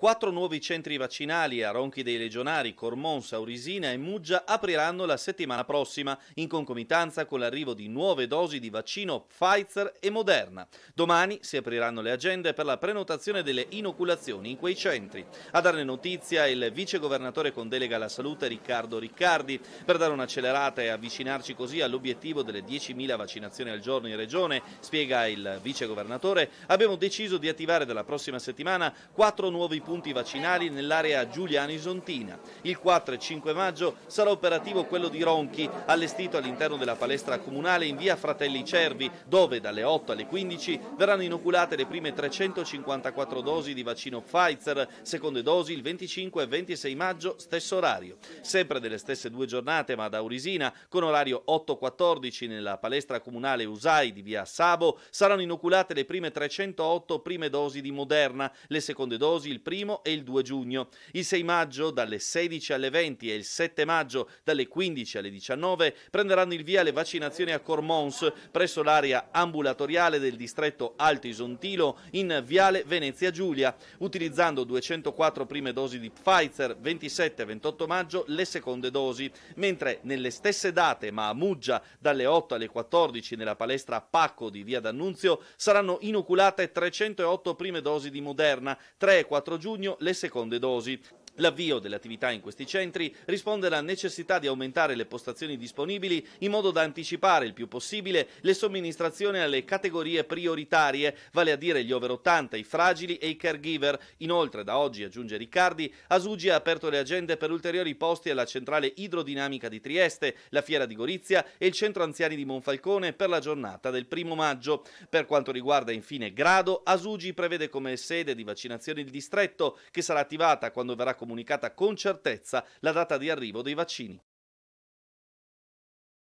Quattro nuovi centri vaccinali a Ronchi dei Legionari, Cormon, Saurisina e Muggia apriranno la settimana prossima in concomitanza con l'arrivo di nuove dosi di vaccino Pfizer e Moderna. Domani si apriranno le agende per la prenotazione delle inoculazioni in quei centri. A darne notizia il vicegovernatore con delega alla salute Riccardo Riccardi per dare un'accelerata e avvicinarci così all'obiettivo delle 10.000 vaccinazioni al giorno in regione, spiega il vicegovernatore, abbiamo deciso di attivare dalla prossima settimana quattro nuovi punti punti vaccinali nell'area giuliano-isontina. Il 4 e 5 maggio sarà operativo quello di Ronchi, allestito all'interno della palestra comunale in via Fratelli Cervi, dove dalle 8 alle 15 verranno inoculate le prime 354 dosi di vaccino Pfizer, seconde dosi il 25 e 26 maggio, stesso orario. Sempre delle stesse due giornate, ma ad Aurisina, con orario 8-14 nella palestra comunale Usai di via Sabo, saranno inoculate le prime 308 prime dosi di Moderna, le seconde dosi il primo 1 e il 2 giugno, il 6 maggio dalle 16 alle 20 e il 7 maggio dalle 15 alle 19 prenderanno il via le vaccinazioni a Cormons presso l'area ambulatoriale del distretto Alto Isontilo in Viale Venezia Giulia, utilizzando 204 prime dosi di Pfizer 27 e 28 maggio le seconde dosi, mentre nelle stesse date ma a Muggia dalle 8 alle 14 nella palestra Pacco di Via D'Annunzio saranno inoculate 308 prime dosi di Moderna 3 e 4 giugno giugno le seconde dosi. L'avvio delle attività in questi centri risponde alla necessità di aumentare le postazioni disponibili in modo da anticipare il più possibile le somministrazioni alle categorie prioritarie, vale a dire gli over 80, i fragili e i caregiver. Inoltre, da oggi, aggiunge Riccardi, Asugi ha aperto le agende per ulteriori posti alla centrale idrodinamica di Trieste, la fiera di Gorizia e il centro anziani di Monfalcone per la giornata del primo maggio. Per quanto riguarda infine Grado, Asugi prevede come sede di vaccinazione il distretto, che sarà attivata quando verrà comunicato comunicata con certezza la data di arrivo dei vaccini.